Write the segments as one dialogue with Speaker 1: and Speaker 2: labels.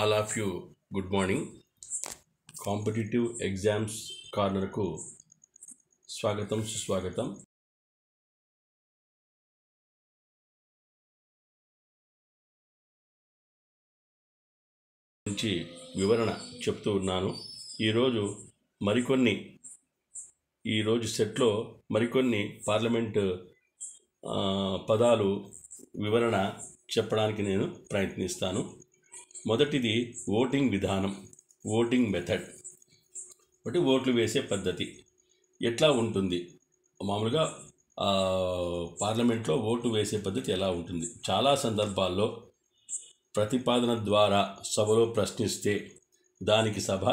Speaker 1: all of you good morning competitive exams కార్నర్కు స్వాగతం సుస్వాగతం గురించి వివరణ చెప్తూ ఉన్నాను ఈరోజు మరికొన్ని ఈరోజు సెట్లో మరికొన్ని పార్లమెంట్ పదాలు వివరణ చెప్పడానికి నేను ప్రయత్నిస్తాను మొదటిది ఓటింగ్ విధానం ఓటింగ్ మెథడ్ ఒకటి ఓట్లు వేసే పద్ధతి ఎట్లా ఉంటుంది మామూలుగా పార్లమెంట్లో ఓటు వేసే పద్ధతి ఎలా ఉంటుంది చాలా సందర్భాల్లో ప్రతిపాదన ద్వారా సభలో ప్రశ్నిస్తే దానికి సభ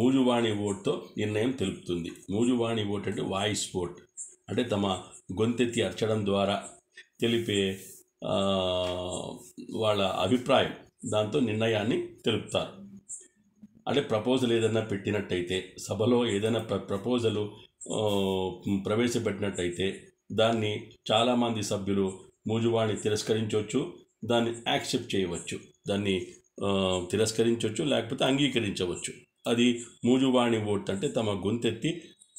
Speaker 1: మూజువాణి ఓటుతో నిర్ణయం తెలుపుతుంది మూజువాణి ఓట్ అంటే వాయిస్ ఓట్ అంటే తమ గొంతెత్తి అర్చడం ద్వారా తెలిపే వాళ్ళ అభిప్రాయం దాంతో నిర్ణయాన్ని తెలుపుతారు అంటే ప్రపోజల్ ఏదైనా పెట్టినట్టయితే సభలో ఏదైనా ప్ర ప్రపోజల్ ప్రవేశపెట్టినట్టయితే దాన్ని చాలామంది సభ్యులు మూజువాణి తిరస్కరించవచ్చు దాన్ని యాక్సెప్ట్ చేయవచ్చు దాన్ని తిరస్కరించవచ్చు లేకపోతే అంగీకరించవచ్చు అది మూజువాణి ఓట్ అంటే తమ గొంతెత్తి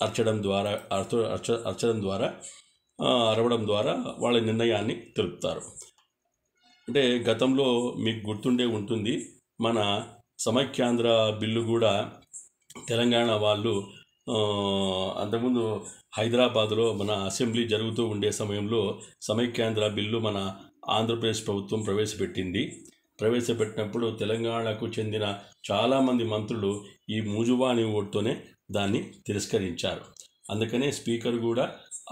Speaker 1: అర్చడం ద్వారా అర్చ అర్చడం ద్వారా అరవడం ద్వారా వాళ్ళ నిర్ణయాన్ని తెలుపుతారు అంటే గతంలో మీకు గుర్తుండే ఉంటుంది మన సమైక్యాంధ్ర బిల్లు కూడా తెలంగాణ వాళ్ళు అంతకుముందు హైదరాబాద్లో మన అసెంబ్లీ జరుగుతూ ఉండే సమయంలో సమైక్యాంధ్ర బిల్లు మన ఆంధ్రప్రదేశ్ ప్రభుత్వం ప్రవేశపెట్టింది ప్రవేశపెట్టినప్పుడు తెలంగాణకు చెందిన చాలామంది మంత్రులు ఈ మూజువాణి ఓటుతోనే దాన్ని తిరస్కరించారు అందుకనే స్పీకర్ కూడా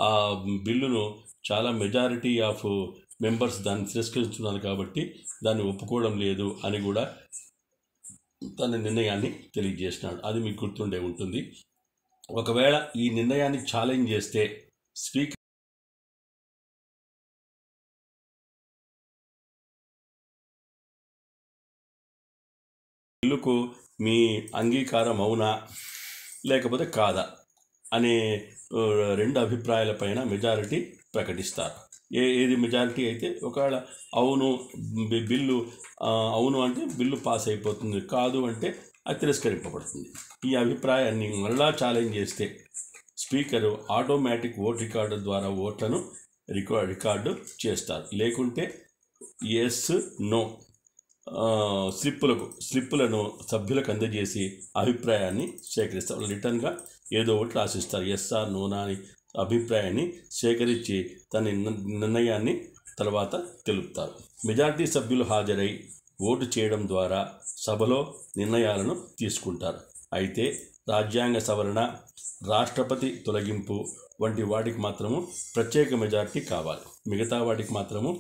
Speaker 1: ఆ బిల్లును చాలా మెజారిటీ ఆఫ్ మెంబర్స్ దాన్ని తిరస్కరిస్తున్నారు కాబట్టి దాన్ని ఒప్పుకోవడం లేదు అని కూడా తన నిర్ణయాన్ని తెలియజేసినాడు అది మీకు గుర్తుండే ఉంటుంది ఒకవేళ ఈ నిర్ణయాన్ని ఛాలెంజ్ చేస్తే స్పీకర్ ఇల్లుకు మీ అంగీకారం అవునా లేకపోతే కాదా అనే రెండు అభిప్రాయాల పైన మెజారిటీ ప్రకటిస్తారు ఏ ఏది మెజారిటీ అయితే ఒకవేళ అవును బిల్లు అవును అంటే బిల్లు పాస్ అయిపోతుంది కాదు అంటే అది తిరస్కరింపబడుతుంది ఈ అభిప్రాయాన్ని మరలా ఛాలెంజ్ చేస్తే స్పీకరు ఆటోమేటిక్ ఓట్ రికార్డు ద్వారా ఓట్లను రికార్డ్ రికార్డు చేస్తారు లేకుంటే ఎస్ నో స్లిప్పులకు స్లిప్పులను సభ్యులకు అందజేసి అభిప్రాయాన్ని సేకరిస్తారు రిటర్న్గా ఏదో ఓట్లు ఆశిస్తారు ఎస్ఆర్ నోనా అని అభిప్రాయాన్ని సేకరించి తన నిర్ణయాన్ని తర్వాత తెలుపుతారు మెజార్టీ సభ్యులు హాజరై ఓటు చేయడం ద్వారా సభలో నిర్ణయాలను తీసుకుంటారు అయితే రాజ్యాంగ సవరణ రాష్ట్రపతి తొలగింపు వంటి వాటికి మాత్రము ప్రత్యేక మెజార్టీ కావాలి మిగతా వాటికి మాత్రము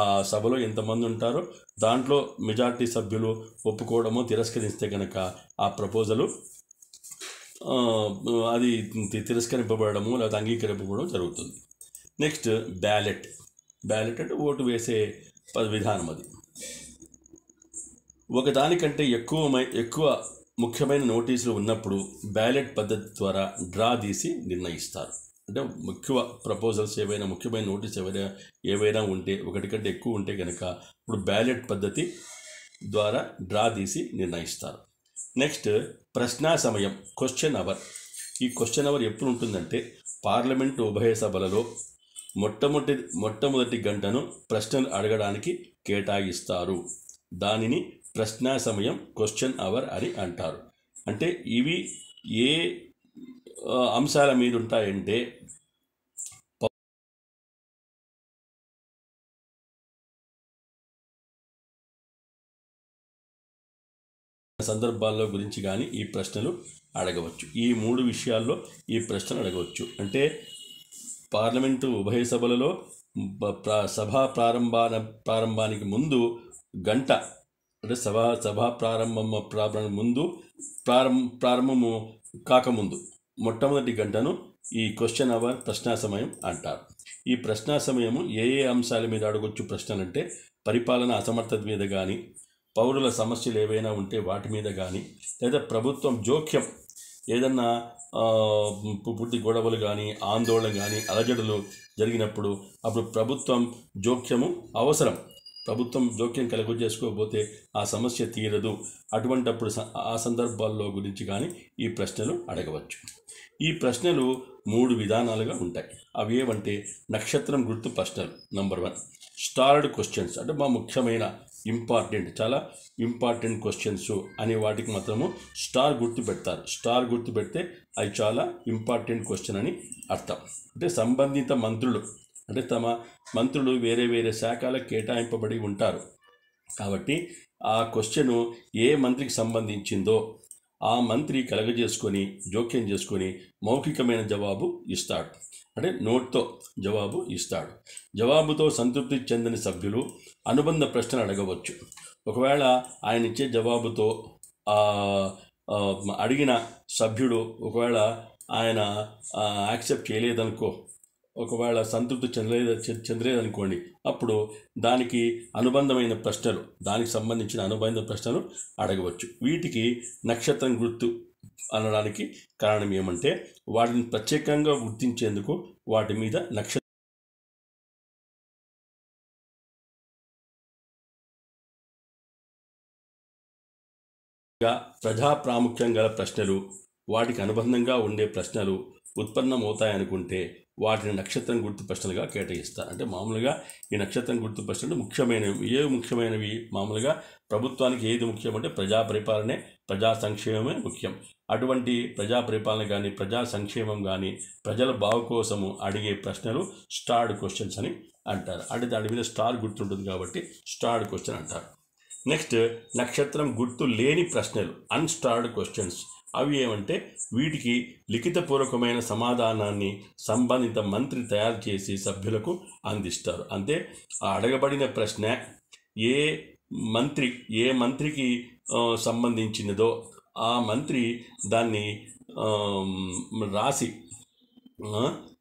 Speaker 1: ఆ సభలో ఎంతమంది ఉంటారో దాంట్లో మెజార్టీ సభ్యులు ఒప్పుకోవడమో తిరస్కరిస్తే కనుక ఆ ప్రపోజలు అది తిరస్కరింపబడము లేకపోతే అంగీకరింపబడడం జరుగుతుంది నెక్స్ట్ బ్యాలెట్ బ్యాలెట్ అంటే ఓటు వేసే విధానం అది ఒకదానికంటే ఎక్కువ ఎక్కువ ముఖ్యమైన నోటీసులు ఉన్నప్పుడు బ్యాలెట్ పద్ధతి ద్వారా డ్రా తీసి నిర్ణయిస్తారు అంటే ముఖ్య ప్రపోజల్స్ ఏవైనా ముఖ్యమైన నోటీస్ ఏవైనా ఏవైనా ఉంటే ఒకటి కంటే ఎక్కువ ఉంటే కనుక ఇప్పుడు బ్యాలెట్ పద్ధతి ద్వారా డ్రా తీసి నిర్ణయిస్తారు నెక్స్ట్ ప్రశ్నా సమయం క్వశ్చన్ అవర్ ఈ క్వశ్చన్ అవర్ ఎప్పుడు ఉంటుందంటే పార్లమెంటు ఉభయ సభలలో మొట్టమొదటి మొట్టమొదటి గంటను ప్రశ్నలు అడగడానికి కేటాయిస్తారు దానిని ప్రశ్నా సమయం క్వశ్చన్ అవర్ అని అంటారు అంటే ఇవి ఏ అంశాల మీద ఉంటాయంటే సందర్భాల్లో గురించి కానీ ఈ ప్రశ్నలు అడగవచ్చు ఈ మూడు విషయాల్లో ఈ ప్రశ్నలు అడగవచ్చు అంటే పార్లమెంటు ఉభయ సభలలో సభా ప్రారంభాన ప్రారంభానికి ముందు గంట అంటే సభా సభా ప్రారంభం ప్రారంభం ముందు ప్రారంభ ప్రారంభము కాకముందు మొట్టమొదటి గంటను ఈ క్వశ్చన్ అవర్ ప్రశ్నా సమయం అంటారు ఈ ప్రశ్నా సమయము ఏ ఏ అంశాల మీద అడగొచ్చు ప్రశ్నలంటే పరిపాలన అసమర్థత మీద కానీ పౌరుల సమస్యలు ఏవైనా ఉంటే వాటి మీద కానీ లేదా ప్రభుత్వం జోక్యం ఏదన్నా పుట్టి గొడవలు కానీ ఆందోళన కానీ అలజడులు జరిగినప్పుడు అప్పుడు ప్రభుత్వం జోక్యము అవసరం ప్రభుత్వం జోక్యం కలుగు చేసుకోకపోతే ఆ సమస్య తీరదు అటువంటప్పుడు ఆ సందర్భాల్లో గురించి కానీ ఈ ప్రశ్నలు అడగవచ్చు ఈ ప్రశ్నలు మూడు విధానాలుగా ఉంటాయి అవి ఏవంటే నక్షత్రం గుర్తు ప్రశ్నలు నంబర్ వన్ స్టార్డ్ క్వశ్చన్స్ అంటే మా ముఖ్యమైన ఇంపార్టెంట్ చాలా ఇంపార్టెంట్ క్వశ్చన్స్ అనే వాటికి మాత్రము స్టార్ గుర్తు పెడతారు స్టార్ గుర్తు పెడితే అది చాలా ఇంపార్టెంట్ క్వశ్చన్ అని అర్థం అంటే సంబంధిత మంత్రులు అంటే తమ మంత్రులు వేరే వేరే శాఖలకు కేటాయింపబడి ఉంటారు కాబట్టి ఆ క్వశ్చను ఏ మంత్రికి సంబంధించిందో ఆ మంత్రి కలగజేసుకొని జోక్యం చేసుకొని మౌఖికమైన జవాబు ఇస్తాడు అంటే నోట్తో జవాబు ఇస్తాడు జవాబుతో సంతృప్తి చెందని సభ్యులు అనుబంధ ప్రశ్నలు అడగవచ్చు ఒకవేళ ఆయన ఇచ్చే జవాబుతో అడిగిన సభ్యుడు ఒకవేళ ఆయన యాక్సెప్ట్ చేయలేదనుకో ఒకవేళ సంతృప్తి చెందలేదు చెందలేదనుకోండి అప్పుడు దానికి అనుబంధమైన ప్రశ్నలు దానికి సంబంధించిన అనుబంధ ప్రశ్నలు అడగవచ్చు వీటికి నక్షత్రం గుర్తు అనడానికి కారణం ఏమంటే వాటిని ప్రత్యేకంగా గుర్తించేందుకు వాటి మీద నక్షత్ర ప్రజా ప్రాముఖ్యం గల ప్రశ్నలు వాటికి అనుబంధంగా ఉండే ప్రశ్నలు ఉత్పన్నమవుతాయనుకుంటే వాటిని నక్షత్రం గుర్తు ప్రశ్నలుగా కేటాయిస్తారు అంటే మామూలుగా ఈ నక్షత్రం గుర్తు ప్రశ్నలు ముఖ్యమైనవి ఏ ముఖ్యమైనవి మామూలుగా ప్రభుత్వానికి ఏది ముఖ్యం అంటే ప్రజా పరిపాలనే ప్రజా సంక్షేమమే ముఖ్యం అటువంటి ప్రజా పరిపాలన కానీ ప్రజా సంక్షేమం కానీ ప్రజల బావు కోసము అడిగే ప్రశ్నలు స్టార్డ్ క్వశ్చన్స్ అని అంటారు అంటే దాని మీద స్టార్ గుర్తుంటుంది కాబట్టి స్టార్డ్ క్వశ్చన్ అంటారు నెక్స్ట్ నక్షత్రం గుర్తు లేని ప్రశ్నలు అన్స్టార్డ్ క్వశ్చన్స్ అవి ఏమంటే వీటికి లిఖితపూర్వకమైన సమాధానాన్ని సంబంధిత మంత్రి తయారు చేసి సభ్యులకు అందిస్తారు అంతే ఆ అడగబడిన ప్రశ్న ఏ మంత్రి ఏ మంత్రికి సంబంధించినదో ఆ మంత్రి దాన్ని రాసి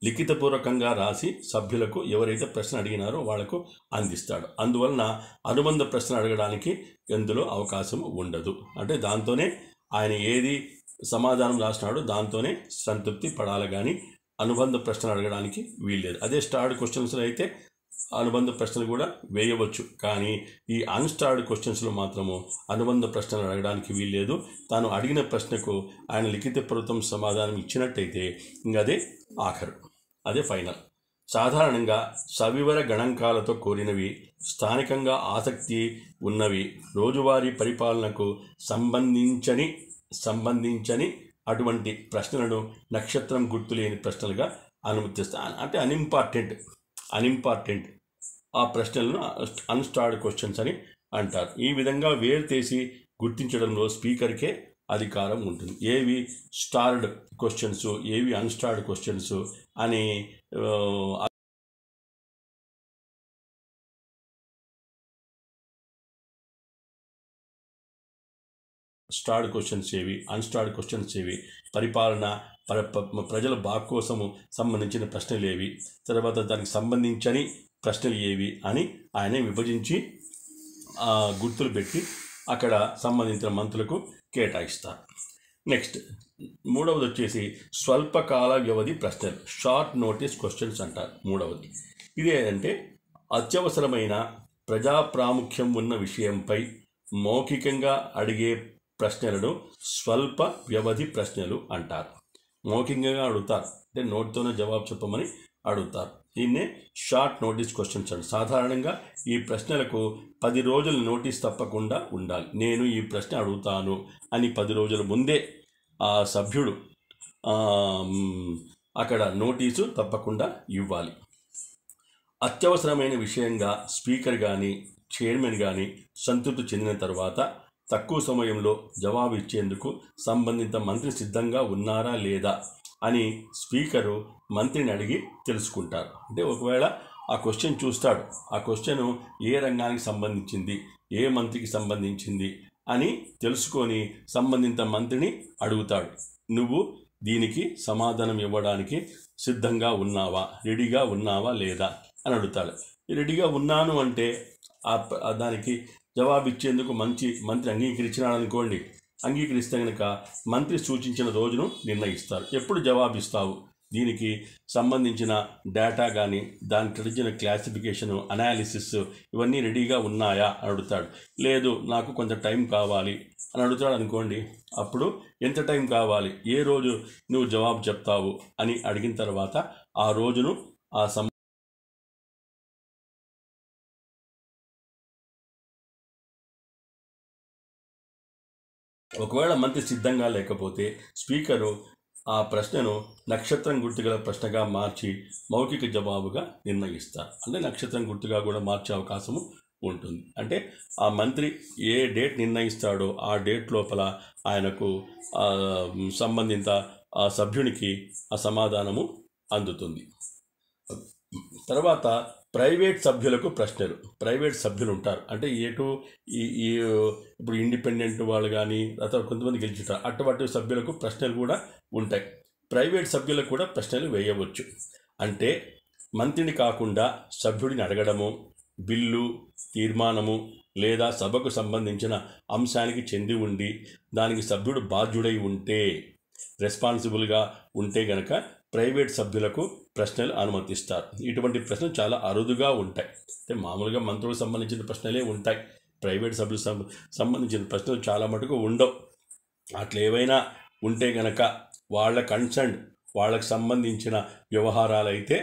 Speaker 1: లిఖితపూర్వకంగా రాసి సభ్యులకు ఎవరైతే ప్రశ్న అడిగినారో వాళ్లకు అందిస్తాడు అందువలన అనుబంధ ప్రశ్న అడగడానికి ఎందులో అవకాశం ఉండదు అంటే దాంతోనే ఆయన ఏది సమాధానం రాసినాడు దాంతోనే సంతృప్తి పడాలి కానీ అనుబంధ ప్రశ్నలు అడగడానికి వీల్లేదు అదే స్టార్డ్ క్వశ్చన్స్లో అయితే అనుబంధ ప్రశ్నలు కూడా వేయవచ్చు కానీ ఈ అన్స్టార్డ్ క్వశ్చన్స్లో మాత్రము అనుబంధ ప్రశ్నలు అడగడానికి వీల్లేదు తాను అడిగిన ప్రశ్నకు ఆయన లిఖితపూర్వకం సమాధానం ఇచ్చినట్టయితే ఇంకా అదే ఆఖరు అదే ఫైనల్ సాధారణంగా సవివర గణాంకాలతో కోరినవి స్థానికంగా ఆసక్తి ఉన్నవి రోజువారీ పరిపాలనకు సంబంధించని సంబంధించని అటువంటి ప్రశ్నలను నక్షత్రం గుర్తు లేని ప్రశ్నలుగా అనుమతిస్తాను అంటే అన్ఇంపార్టెంట్ అన్ఇంపార్టెంట్ ఆ ప్రశ్నలను అన్స్టార్డ్ క్వశ్చన్స్ అని అంటారు ఈ విధంగా వేరు చేసి గుర్తించడంలో స్పీకర్కే అధికారం ఉంటుంది ఏవి స్టార్డ్ క్వశ్చన్స్ ఏవి అన్స్టార్డ్ క్వశ్చన్స్ అని స్టార్డ్ క్వశ్చన్స్ ఏవి అన్స్టార్డ్ క్వశ్చన్స్ ఏవి పరిపాలన ప్రజల బాగు కోసము సంబంధించిన ప్రశ్నలు ఏవి తర్వాత దానికి సంబంధించని ప్రశ్నలు ఏవి అని ఆయన విభజించి గుర్తులు పెట్టి అక్కడ సంబంధించిన మంత్రులకు కేటాయిస్తారు నెక్స్ట్ మూడవది వచ్చేసి స్వల్పకాల వ్యవధి ప్రశ్నలు షార్ట్ నోటీస్ క్వశ్చన్స్ అంటారు మూడవది ఇదేంటంటే అత్యవసరమైన ప్రజా ప్రాముఖ్యం ఉన్న విషయంపై మౌఖికంగా అడిగే ప్రశ్నలను స్వల్ప వ్యవధి ప్రశ్నలు అంటారు మౌఖికంగా అడుగుతారు అంటే నోటితోనే జవాబు చెప్పమని అడుగుతారు దీన్నే షార్ట్ నోటీస్ క్వశ్చన్స్ అండి సాధారణంగా ఈ ప్రశ్నలకు పది రోజుల నోటీస్ తప్పకుండా ఉండాలి నేను ఈ ప్రశ్న అడుగుతాను అని పది రోజుల ముందే ఆ సభ్యుడు అక్కడ నోటీసు తప్పకుండా ఇవ్వాలి అత్యవసరమైన విషయంగా స్పీకర్ కానీ చైర్మన్ కానీ సంతృప్తి చెందిన తర్వాత తక్కువ సమయంలో జవాబు ఇచ్చేందుకు సంబంధిత మంత్రి సిద్ధంగా ఉన్నారా లేదా అని స్పీకరు మంత్రిని అడిగి తెలుసుకుంటారు అంటే ఒకవేళ ఆ క్వశ్చన్ చూస్తాడు ఆ క్వశ్చన్ ఏ రంగానికి సంబంధించింది ఏ మంత్రికి సంబంధించింది అని తెలుసుకొని సంబంధిత మంత్రిని అడుగుతాడు నువ్వు దీనికి సమాధానం ఇవ్వడానికి సిద్ధంగా ఉన్నావా రెడీగా ఉన్నావా లేదా అని అడుగుతాడు రెడీగా ఉన్నాను అంటే దానికి జవాబిచ్చేందుకు మంచి మంత్రి అంగీకరించినాడనుకోండి అంగీకరిస్తే కనుక మంత్రి సూచించిన రోజును నిర్ణయిస్తారు ఎప్పుడు జవాబిస్తావు దీనికి సంబంధించిన డేటా కానీ దాని తెలిసిన క్లాసిఫికేషన్ అనాలిసిస్ ఇవన్నీ రెడీగా ఉన్నాయా అని అడుగుతాడు లేదు నాకు కొంత టైం కావాలి అని అడుగుతాడు అనుకోండి అప్పుడు ఎంత టైం కావాలి ఏ రోజు నువ్వు జవాబు చెప్తావు అని అడిగిన తర్వాత ఆ రోజును ఆ సం ఒకవేళ మంత్రి సిద్ధంగా లేకపోతే స్పీకరు ఆ ప్రశ్నను నక్షత్రం గుర్తుగల ప్రశ్నగా మార్చి మౌఖిక జవాబుగా నిర్ణయిస్తారు అంటే నక్షత్రం గుర్తుగా కూడా మార్చే అవకాశము ఉంటుంది అంటే ఆ మంత్రి ఏ డేట్ నిర్ణయిస్తాడో ఆ డేట్ లోపల ఆయనకు సంబంధిత ఆ సభ్యునికి ఆ సమాధానము అందుతుంది తర్వాత ప్రైవేట్ సభ్యులకు ప్రశ్నలు ప్రైవేట్ సభ్యులు ఉంటారు అంటే ఎటు ఈ ఇప్పుడు ఇండిపెండెంట్ వాళ్ళు కానీ అథవా కొంతమంది గెలుచుంటారు అటువంటి సభ్యులకు ప్రశ్నలు కూడా ఉంటాయి ప్రైవేట్ సభ్యులకు కూడా ప్రశ్నలు వేయవచ్చు అంటే మంత్రిని కాకుండా సభ్యుడిని అడగడము బిల్లు తీర్మానము లేదా సభకు సంబంధించిన అంశానికి చెంది ఉండి దానికి సభ్యుడు బాధ్యుడై ఉంటే రెస్పాన్సిబుల్గా ఉంటే గనక ప్రైవేట్ సభ్యులకు ప్రశ్నలు అనుమతిస్తారు ఇటువంటి ప్రశ్నలు చాలా అరుదుగా ఉంటాయి అంటే మామూలుగా మంత్రులకు సంబంధించిన ప్రశ్నలే ఉంటాయి ప్రైవేట్ సభ్యులకు సంబంధించిన ప్రశ్నలు చాలా మటుకు ఉండవు అట్లేవైనా ఏవైనా ఉంటే గనక వాళ్ళ కన్సర్న్ వాళ్ళకు సంబంధించిన వ్యవహారాలు అయితే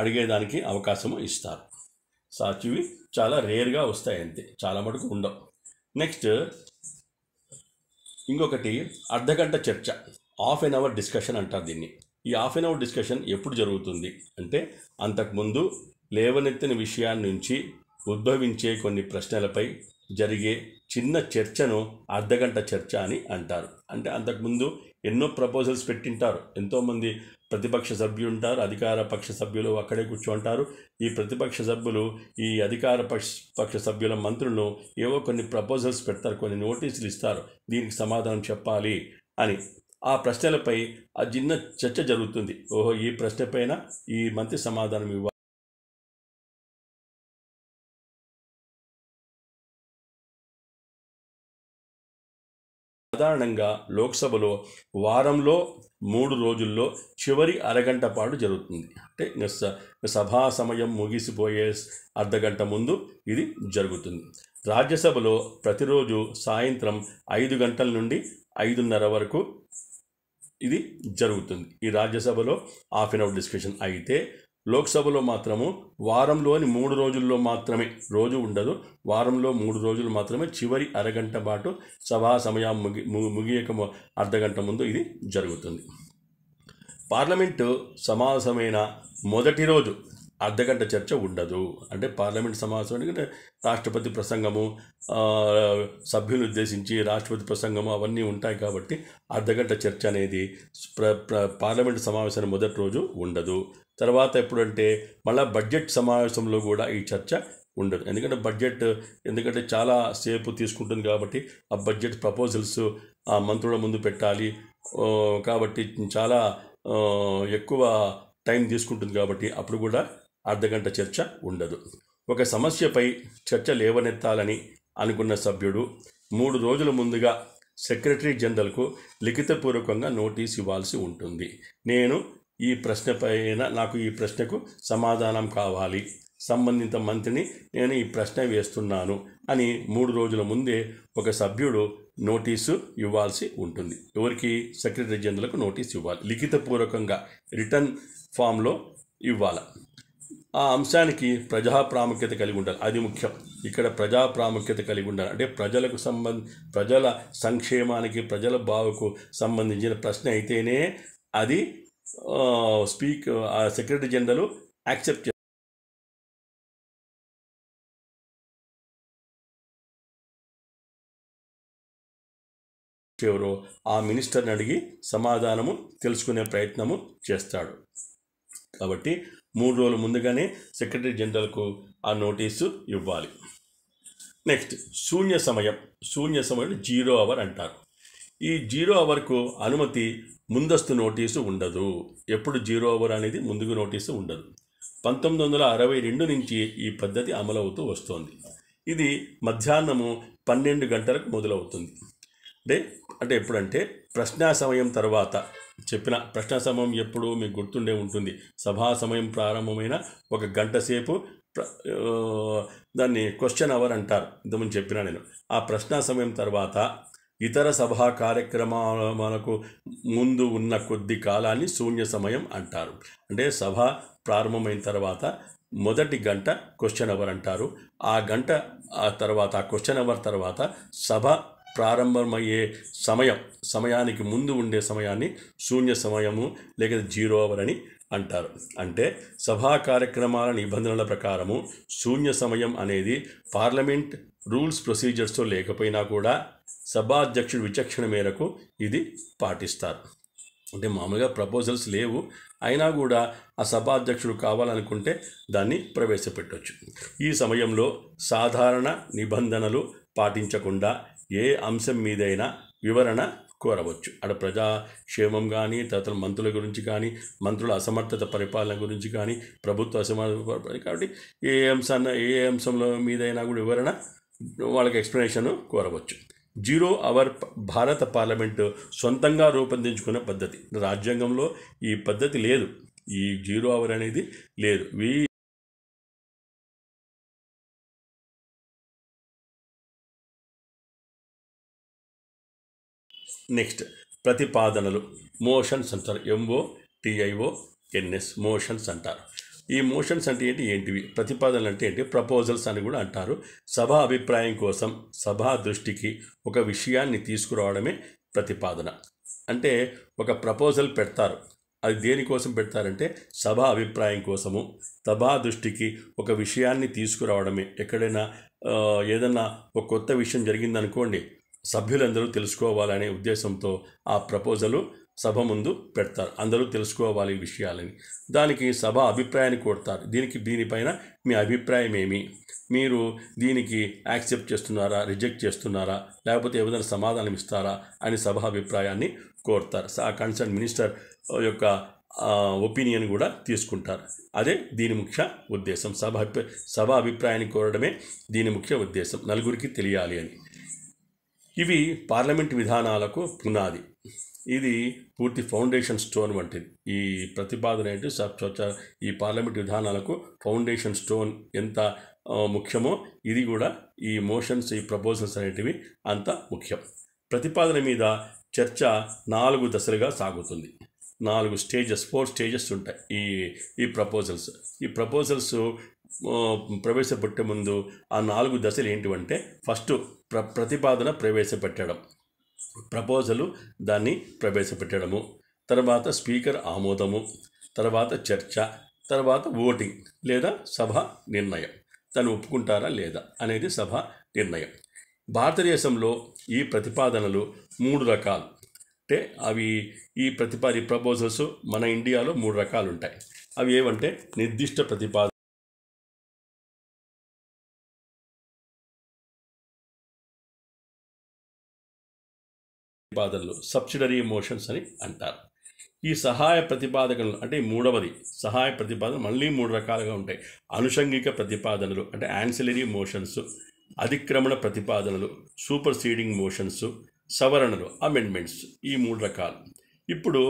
Speaker 1: అడిగేదానికి అవకాశం ఇస్తారు సాచివి చాలా రేర్గా వస్తాయి అంతే చాలా మటుకు ఉండవు నెక్స్ట్ ఇంకొకటి అర్ధగంట చర్చ హాఫ్ ఎన్ అవర్ డిస్కషన్ అంటారు దీన్ని ఈ హాఫ్ అన్ అవర్ డిస్కషన్ ఎప్పుడు జరుగుతుంది అంటే అంతకుముందు లేవనెత్తిన విషయాన్ని నుంచి ఉద్భవించే కొన్ని ప్రశ్నలపై జరిగే చిన్న చర్చను అర్ధగంట చర్చ అని అంటారు అంటే అంతకుముందు ఎన్నో ప్రపోజల్స్ పెట్టింటారు ఎంతోమంది ప్రతిపక్ష సభ్యులు ఉంటారు అధికార పక్ష సభ్యులు అక్కడే కూర్చుంటారు ఈ ప్రతిపక్ష సభ్యులు ఈ అధికార పక్ష పక్ష సభ్యుల మంత్రులను ఏవో కొన్ని ప్రపోజల్స్ పెడతారు కొన్ని నోటీసులు ఇస్తారు దీనికి సమాధానం చెప్పాలి అని ఆ ప్రశ్నలపై ఆ చిన్న చర్చ జరుగుతుంది ఓహో ఈ ప్రశ్న పైన ఈ మంత్రి సమాధానం ఇవ్వాలి సాధారణంగా లోక్సభలో వారంలో మూడు రోజుల్లో చివరి అరగంట పాటు జరుగుతుంది అంటే సభా సమయం ముగిసిపోయే అర్ధగంట ముందు ఇది జరుగుతుంది రాజ్యసభలో ప్రతిరోజు సాయంత్రం ఐదు గంటల నుండి ఐదున్నర వరకు ఇది జరుగుతుంది ఈ రాజ్యసభలో హాఫ్ అన్ అవర్ డిస్కషన్ అయితే లోక్సభలో మాత్రము వారంలోని మూడు రోజుల్లో మాత్రమే రోజు ఉండదు వారంలో మూడు రోజులు మాత్రమే చివరి అరగంట పాటు సభా సమయం ముగి ముగియక అర్ధగంట ముందు ఇది జరుగుతుంది పార్లమెంటు సమావేశమైన మొదటి రోజు అర్ధగంట చర్చ ఉండదు అంటే పార్లమెంట్ సమావేశం ఎందుకంటే రాష్ట్రపతి ప్రసంగము సభ్యులను ఉద్దేశించి రాష్ట్రపతి ప్రసంగము అవన్నీ ఉంటాయి కాబట్టి అర్ధగంట చర్చ అనేది ప్ర ప్ర పార్లమెంట్ సమావేశాన్ని మొదటి రోజు ఉండదు తర్వాత ఎప్పుడంటే మళ్ళీ బడ్జెట్ సమావేశంలో కూడా ఈ చర్చ ఉండదు ఎందుకంటే బడ్జెట్ ఎందుకంటే చాలా సేపు తీసుకుంటుంది కాబట్టి ఆ బడ్జెట్ ప్రపోజల్స్ ఆ మంత్రుల ముందు పెట్టాలి కాబట్టి చాలా ఎక్కువ టైం తీసుకుంటుంది కాబట్టి అప్పుడు కూడా అర్ధగంట చర్చ ఉండదు ఒక సమస్యపై చర్చ లేవనెత్తాలని అనుకున్న సభ్యుడు మూడు రోజుల ముందుగా సెక్రటరీ జనరల్కు లిఖితపూర్వకంగా నోటీస్ ఇవ్వాల్సి ఉంటుంది నేను ఈ ప్రశ్నపైన నాకు ఈ ప్రశ్నకు సమాధానం కావాలి సంబంధిత మంత్రిని నేను ఈ ప్రశ్న వేస్తున్నాను అని మూడు రోజుల ముందే ఒక సభ్యుడు నోటీసు ఇవ్వాల్సి ఉంటుంది ఎవరికి సెక్రటరీ జనరల్కు నోటీస్ ఇవ్వాలి లిఖితపూర్వకంగా రిటర్న్ ఫామ్లో ఇవ్వాలి ఆ అంశానికి ప్రజా ప్రాముఖ్యత కలిగి ఉండాలి అది ముఖ్యం ఇక్కడ ప్రజా ప్రాముఖ్యత కలిగి ఉండాలి అంటే ప్రజలకు సంబంధ ప్రజల సంక్షేమానికి ప్రజల బావుకు సంబంధించిన ప్రశ్న అయితేనే అది స్పీక్ సెక్రటరీ జనరల్ యాక్సెప్ట్ ఎవరో ఆ మినిస్టర్ని అడిగి సమాధానము తెలుసుకునే ప్రయత్నము చేస్తాడు కాబట్టి మూడు రోజుల ముందుగానే సెక్రటరీ జనరల్కు ఆ నోటీసు ఇవ్వాలి నెక్స్ట్ శూన్య సమయం శూన్య సమయం జీరో అవర్ అంటారు ఈ జీరో అవర్కు అనుమతి ముందస్తు నోటీసు ఉండదు ఎప్పుడు జీరో అవర్ అనేది ముందుకు నోటీసు ఉండదు పంతొమ్మిది వందల అరవై రెండు నుంచి ఈ పద్ధతి అమలవుతూ వస్తోంది ఇది మధ్యాహ్నము పన్నెండు గంటలకు మొదలవుతుంది అంటే అంటే ఎప్పుడంటే ప్రశ్నా సమయం తర్వాత చెప్పిన ప్రశ్న సమయం ఎప్పుడూ మీకు గుర్తుండే ఉంటుంది సభా సమయం ప్రారంభమైన ఒక గంట సేపు దాన్ని క్వశ్చన్ అవర్ అంటారు ఇంతకుముందు చెప్పిన నేను ఆ ప్రశ్న సమయం తర్వాత ఇతర సభా కార్యక్రమాలకు ముందు ఉన్న కొద్ది కాలాన్ని శూన్య సమయం అంటారు అంటే సభ ప్రారంభమైన తర్వాత మొదటి గంట క్వశ్చన్ అవర్ అంటారు ఆ గంట ఆ తర్వాత ఆ క్వశ్చన్ అవర్ తర్వాత సభ ప్రారంభమయ్యే సమయం సమయానికి ముందు ఉండే సమయాన్ని శూన్య సమయము లేక జీరో అవర్ అని అంటారు అంటే సభా కార్యక్రమాల నిబంధనల ప్రకారము శూన్య సమయం అనేది పార్లమెంట్ రూల్స్ ప్రొసీజర్స్తో లేకపోయినా కూడా సభాధ్యక్షుడి విచక్షణ మేరకు ఇది పాటిస్తారు అంటే మామూలుగా ప్రపోజల్స్ లేవు అయినా కూడా ఆ సభాధ్యక్షుడు కావాలనుకుంటే దాన్ని ప్రవేశపెట్టవచ్చు ఈ సమయంలో సాధారణ నిబంధనలు పాటించకుండా ఏ అంశం మీదైనా వివరణ కోరవచ్చు అక్కడ ప్రజాక్షేమం కానీ తర్వాత మంత్రుల గురించి కానీ మంత్రుల అసమర్థత పరిపాలన గురించి కానీ ప్రభుత్వ అసమర్థత కాబట్టి ఏ అంశాన్ని ఏ అంశంలో మీదైనా కూడా వివరణ వాళ్ళకి ఎక్స్ప్లెనేషన్ కోరవచ్చు జీరో అవర్ భారత పార్లమెంటు సొంతంగా రూపొందించుకున్న పద్ధతి రాజ్యాంగంలో ఈ పద్ధతి లేదు ఈ జీరో అవర్ అనేది లేదు వీ నెక్స్ట్ ప్రతిపాదనలు మోషన్స్ అంటారు ఎంఓ టిఐఓ ఎన్ఎస్ మోషన్స్ అంటారు ఈ మోషన్స్ అంటే ఏంటి ఏంటివి ప్రతిపాదనలు అంటే ఏంటి ప్రపోజల్స్ అని కూడా అంటారు సభ అభిప్రాయం కోసం సభా దృష్టికి ఒక విషయాన్ని తీసుకురావడమే ప్రతిపాదన అంటే ఒక ప్రపోజల్ పెడతారు అది దేనికోసం పెడతారంటే సభ అభిప్రాయం కోసము సభా దృష్టికి ఒక విషయాన్ని తీసుకురావడమే ఎక్కడైనా ఏదన్నా ఒక కొత్త విషయం జరిగిందనుకోండి సభ్యులందరూ తెలుసుకోవాలనే ఉద్దేశంతో ఆ ప్రపోజలు సభ ముందు పెడతారు అందరూ తెలుసుకోవాలి ఈ విషయాలని దానికి సభ అభిప్రాయాన్ని కోరుతారు దీనికి దీనిపైన మీ అభిప్రాయం ఏమి మీరు దీనికి యాక్సెప్ట్ చేస్తున్నారా రిజెక్ట్ చేస్తున్నారా లేకపోతే ఏదైనా సమాధానం ఇస్తారా అని సభ అభిప్రాయాన్ని కోరుతారు ఆ కన్సర్న్ మినిస్టర్ యొక్క ఒపీనియన్ కూడా తీసుకుంటారు అదే దీని ముఖ్య ఉద్దేశం సభ సభ అభిప్రాయాన్ని కోరడమే దీని ముఖ్య ఉద్దేశం నలుగురికి తెలియాలి అని ఇవి పార్లమెంట్ విధానాలకు పునాది ఇది పూర్తి ఫౌండేషన్ స్టోన్ వంటిది ఈ ప్రతిపాదన ఏంటి ఈ పార్లమెంట్ విధానాలకు ఫౌండేషన్ స్టోన్ ఎంత ముఖ్యమో ఇది కూడా ఈ మోషన్స్ ఈ ప్రపోజల్స్ అనేటివి అంత ముఖ్యం ప్రతిపాదన మీద చర్చ నాలుగు దశలుగా సాగుతుంది నాలుగు స్టేజెస్ ఫోర్ స్టేజెస్ ఉంటాయి ఈ ఈ ప్రపోజల్స్ ఈ ప్రపోజల్స్ ప్రవేశపెట్టే ముందు ఆ నాలుగు దశలు ఏంటివంటే ఫస్ట్ ప్ర ప్రతిపాదన ప్రవేశపెట్టడం ప్రపోజలు దాన్ని ప్రవేశపెట్టడము తర్వాత స్పీకర్ ఆమోదము తర్వాత చర్చ తర్వాత ఓటింగ్ లేదా సభ నిర్ణయం తను ఒప్పుకుంటారా లేదా అనేది సభ నిర్ణయం భారతదేశంలో ఈ ప్రతిపాదనలు మూడు రకాలు అంటే అవి ఈ ప్రతిపాది ప్రపోజల్స్ మన ఇండియాలో మూడు రకాలు ఉంటాయి అవి ఏవంటే నిర్దిష్ట ప్రతిపాదన ప్రతిపాదనలు సబ్సిడరీ మోషన్స్ అని అంటారు ఈ సహాయ ప్రతిపాదనలు అంటే మూడవది సహాయ ప్రతిపాదన మళ్ళీ మూడు రకాలుగా ఉంటాయి అనుషంగిక ప్రతిపాదనలు అంటే యాన్సిలరీ మోషన్స్ అతిక్రమణ ప్రతిపాదనలు సూపర్ సీడింగ్ మోషన్స్ సవరణలు అమెండ్మెంట్స్ ఈ మూడు రకాలు ఇప్పుడు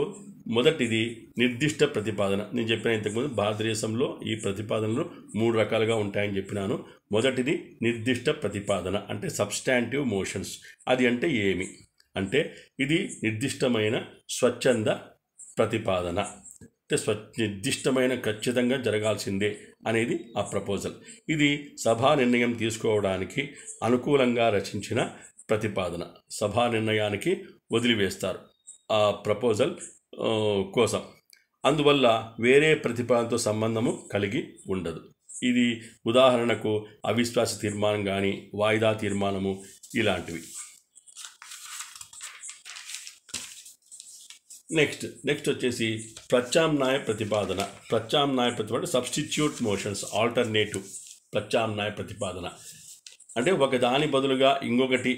Speaker 1: మొదటిది నిర్దిష్ట ప్రతిపాదన నేను చెప్పిన ఇంతకుముందు భారతదేశంలో ఈ ప్రతిపాదనలు మూడు రకాలుగా ఉంటాయని చెప్పినాను మొదటిది నిర్దిష్ట ప్రతిపాదన అంటే సబ్స్టాంటివ్ మోషన్స్ అది అంటే ఏమి అంటే ఇది నిర్దిష్టమైన స్వచ్ఛంద ప్రతిపాదన అంటే స్వ నిర్దిష్టమైన ఖచ్చితంగా జరగాల్సిందే అనేది ఆ ప్రపోజల్ ఇది సభా నిర్ణయం తీసుకోవడానికి అనుకూలంగా రచించిన ప్రతిపాదన సభా నిర్ణయానికి వదిలివేస్తారు ఆ ప్రపోజల్ కోసం అందువల్ల వేరే ప్రతిపాదనతో సంబంధము కలిగి ఉండదు ఇది ఉదాహరణకు అవిశ్వాస తీర్మానం కానీ వాయిదా తీర్మానము ఇలాంటివి నెక్స్ట్ నెక్స్ట్ వచ్చేసి ప్రత్యామ్నాయ ప్రతిపాదన ప్రత్యామ్నాయ ప్రతిపాదన సబ్స్టిట్యూట్ మోషన్స్ ఆల్టర్నేటివ్ ప్రత్యామ్నాయ ప్రతిపాదన అంటే ఒక దాని బదులుగా ఇంకొకటి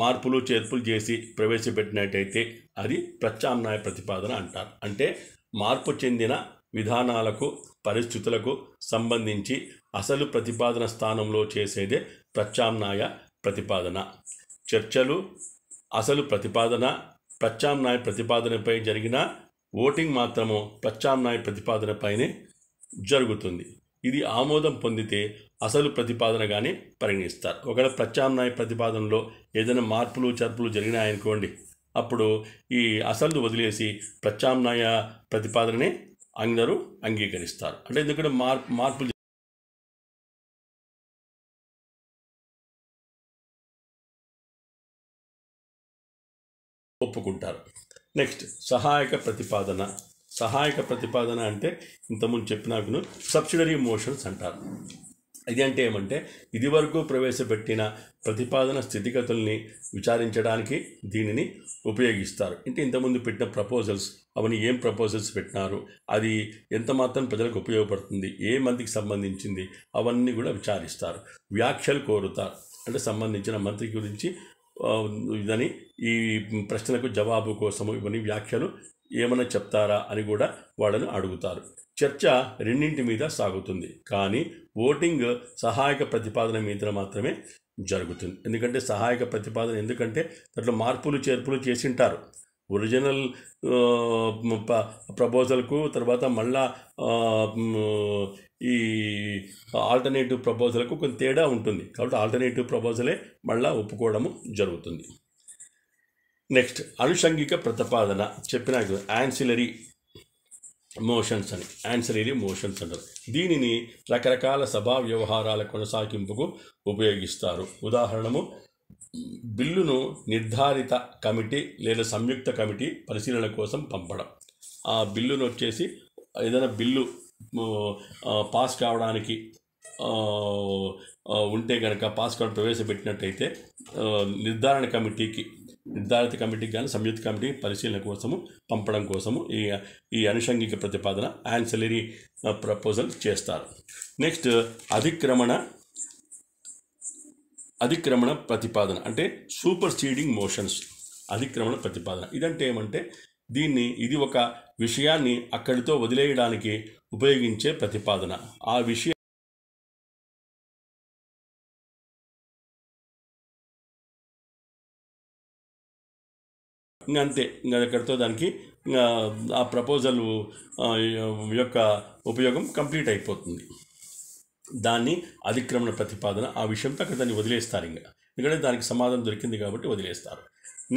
Speaker 1: మార్పులు చేర్పులు చేసి ప్రవేశపెట్టినట్టయితే అది ప్రత్యామ్నాయ ప్రతిపాదన అంటారు అంటే మార్పు చెందిన విధానాలకు పరిస్థితులకు సంబంధించి అసలు ప్రతిపాదన స్థానంలో చేసేదే ప్రత్యామ్నాయ ప్రతిపాదన చర్చలు అసలు ప్రతిపాదన ప్రత్యామ్నాయ ప్రతిపాదనపై జరిగిన ఓటింగ్ మాత్రము ప్రత్యామ్నాయ ప్రతిపాదనపైనే జరుగుతుంది ఇది ఆమోదం పొందితే అసలు ప్రతిపాదనగానే పరిగణిస్తారు ఒకవేళ ప్రత్యామ్నాయ ప్రతిపాదనలో ఏదైనా మార్పులు చర్పులు జరిగినాయనుకోండి అప్పుడు ఈ అసలు వదిలేసి ప్రత్యామ్నాయ ప్రతిపాదననే అందరూ అంగీకరిస్తారు అంటే ఎందుకంటే మార్పు మార్పులు అనుకుంటారు నెక్స్ట్ సహాయక ప్రతిపాదన సహాయక ప్రతిపాదన అంటే ఇంతకుముందు చెప్పినాకును సబ్సిడరీ మోషన్స్ అంటారు ఇది అంటే ఏమంటే ఇదివరకు ప్రవేశపెట్టిన ప్రతిపాదన స్థితిగతుల్ని విచారించడానికి దీనిని ఉపయోగిస్తారు అంటే ఇంతకుముందు పెట్టిన ప్రపోజల్స్ అవన్నీ ఏం ప్రపోజల్స్ పెట్టినారు అది ఎంత మాత్రం ప్రజలకు ఉపయోగపడుతుంది ఏ మందికి సంబంధించింది అవన్నీ కూడా విచారిస్తారు వ్యాఖ్యలు కోరుతారు అంటే సంబంధించిన మంత్రి గురించి ఇదని ఈ ప్రశ్నలకు జవాబు కోసము ఇవన్నీ వ్యాఖ్యలు ఏమైనా చెప్తారా అని కూడా వాళ్ళను అడుగుతారు చర్చ రెండింటి మీద సాగుతుంది కానీ ఓటింగ్ సహాయక ప్రతిపాదన మీద మాత్రమే జరుగుతుంది ఎందుకంటే సహాయక ప్రతిపాదన ఎందుకంటే దాంట్లో మార్పులు చేర్పులు చేసింటారు ఒరిజినల్ ప్రపోజల్కు తర్వాత మళ్ళా ఈ ఆల్టర్నేటివ్ ప్రపోజల్కు కొంత తేడా ఉంటుంది కాబట్టి ఆల్టర్నేటివ్ ప్రపోజలే మళ్ళా ఒప్పుకోవడము జరుగుతుంది నెక్స్ట్ అనుషంగిక ప్రతిపాదన చెప్పిన యాన్సిలరీ మోషన్స్ అని యాన్సిలరీ మోషన్స్ అంటారు దీనిని రకరకాల సభా వ్యవహారాల కొనసాగింపుకు ఉపయోగిస్తారు ఉదాహరణము బిల్లును నిర్ధారిత కమిటీ లేదా సంయుక్త కమిటీ పరిశీలన కోసం పంపడం ఆ బిల్లును వచ్చేసి ఏదైనా బిల్లు పాస్ కావడానికి ఉంటే కనుక పాస్ కార్డు ప్రవేశపెట్టినట్టయితే నిర్ధారణ కమిటీకి నిర్ధారిత కమిటీకి కానీ సంయుక్త కమిటీ పరిశీలన కోసము పంపడం కోసము ఈ ఈ అనుషంగిక ప్రతిపాదన యాన్సలరీ ప్రపోజల్ చేస్తారు నెక్స్ట్ అధిక్రమణ అధిక్రమణ ప్రతిపాదన అంటే సూపర్ సీడింగ్ మోషన్స్ అధిక్రమణ ప్రతిపాదన ఇదంటే ఏమంటే దీన్ని ఇది ఒక విషయాన్ని అక్కడితో వదిలేయడానికి ఉపయోగించే ప్రతిపాదన ఆ విషయం అంతే ఇంకా అక్కడితో దానికి ఆ ప్రపోజల్ యొక్క ఉపయోగం కంప్లీట్ అయిపోతుంది దాన్ని అతిక్రమణ ప్రతిపాదన ఆ విషయంతో అక్కడ దాన్ని వదిలేస్తారు ఇంకా ఎందుకంటే దానికి సమాధానం దొరికింది కాబట్టి వదిలేస్తారు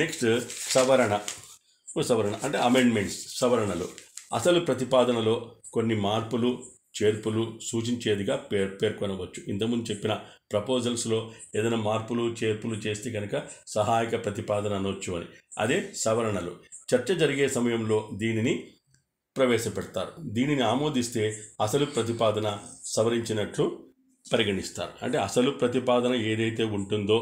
Speaker 1: నెక్స్ట్ సవరణ సవరణ అంటే అమెండ్మెంట్స్ సవరణలు అసలు ప్రతిపాదనలో కొన్ని మార్పులు చేర్పులు సూచించేదిగా పేర్ పేర్కొనవచ్చు ఇంతకుముందు చెప్పిన ప్రపోజల్స్లో ఏదైనా మార్పులు చేర్పులు చేస్తే కనుక సహాయక ప్రతిపాదన అనవచ్చు అని అదే సవరణలు చర్చ జరిగే సమయంలో దీనిని ప్రవేశపెడతారు దీనిని ఆమోదిస్తే అసలు ప్రతిపాదన సవరించినట్లు పరిగణిస్తారు అంటే అసలు ప్రతిపాదన ఏదైతే ఉంటుందో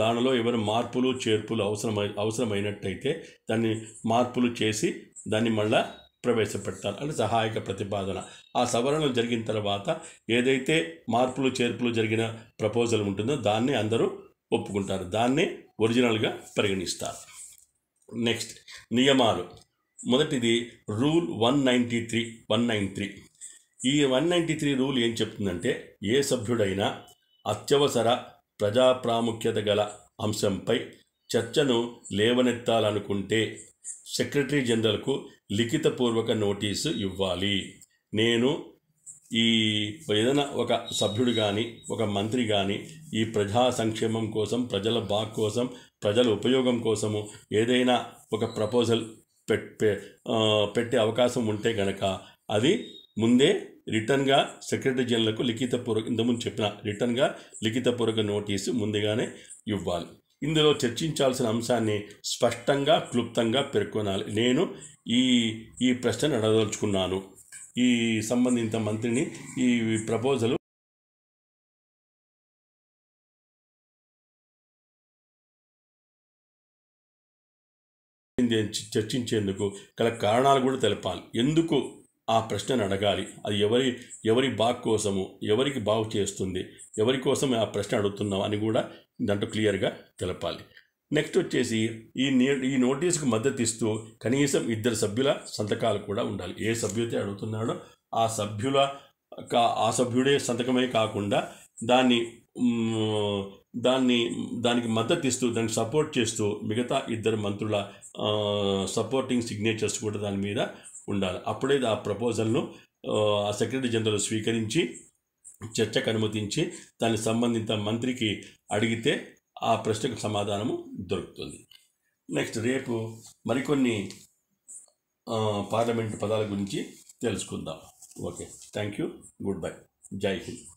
Speaker 1: దానిలో ఏమైనా మార్పులు చేర్పులు అవసరమై అవసరమైనట్టయితే దాన్ని మార్పులు చేసి దాన్ని మళ్ళా ప్రవేశపెడతారు అంటే సహాయక ప్రతిపాదన ఆ సవరణలు జరిగిన తర్వాత ఏదైతే మార్పులు చేర్పులు జరిగిన ప్రపోజల్ ఉంటుందో దాన్ని అందరూ ఒప్పుకుంటారు దాన్ని ఒరిజినల్గా పరిగణిస్తారు నెక్స్ట్ నియమాలు మొదటిది rule one ninety three one nine three ఈ వన్ నైంటీ త్రీ రూల్ ఏం చెప్తుందంటే ఏ సభ్యుడైనా అత్యవసర ప్రజా ప్రాముఖ్యత గల అంశంపై చర్చను లేవనెత్తాలనుకుంటే సెక్రటరీ జనరల్కు లిఖితపూర్వక నోటీసు ఇవ్వాలి నేను ఈ ఏదైనా ఒక సభ్యుడు కానీ ఒక మంత్రి కానీ ఈ ప్రజా సంక్షేమం కోసం ప్రజల బాగ్ కోసం ప్రజల ఉపయోగం కోసము ఏదైనా ఒక ప్రపోజల్ పెట్టే అవకాశం ఉంటే కనుక అది ముందే రిటర్న్గా సెక్రటరీ జనరల్కు లిఖితపూర్వక ఇంతకుముందు చెప్పిన రిటర్న్గా లిఖితపూర్వక నోటీసు ముందుగానే ఇవ్వాలి ఇందులో చర్చించాల్సిన అంశాన్ని స్పష్టంగా క్లుప్తంగా పేర్కొనాలి నేను ఈ ఈ ప్రశ్నను అడదలుచుకున్నాను ఈ సంబంధిత మంత్రిని ఈ ప్రపోజల్ చర్చించేందుకు గల కారణాలు కూడా తెలపాలి ఎందుకు ఆ ప్రశ్నను అడగాలి అది ఎవరి ఎవరి బాగు కోసము ఎవరికి బాగు చేస్తుంది ఎవరి కోసం ఆ ప్రశ్న అడుగుతున్నాం అని కూడా దాంట్లో క్లియర్గా తెలపాలి నెక్స్ట్ వచ్చేసి ఈ ఈ నోటీసుకు మద్దతు ఇస్తూ కనీసం ఇద్దరు సభ్యుల సంతకాలు కూడా ఉండాలి ఏ సభ్యుతే అడుగుతున్నాడో ఆ సభ్యుల ఆ సభ్యుడే సంతకమే కాకుండా దాన్ని దాన్ని దానికి మద్దతు ఇస్తూ దానికి సపోర్ట్ చేస్తూ మిగతా ఇద్దరు మంత్రుల సపోర్టింగ్ సిగ్నేచర్స్ కూడా దాని మీద ఉండాలి అప్పుడే ఆ ప్రపోజల్ను ఆ సెక్రటరీ జనరల్ స్వీకరించి చర్చకు అనుమతించి దానికి సంబంధిత మంత్రికి అడిగితే ఆ ప్రశ్నకు సమాధానము దొరుకుతుంది నెక్స్ట్ రేపు మరికొన్ని పార్లమెంటు పదాల గురించి తెలుసుకుందాం okay thank you goodbye జై హింద్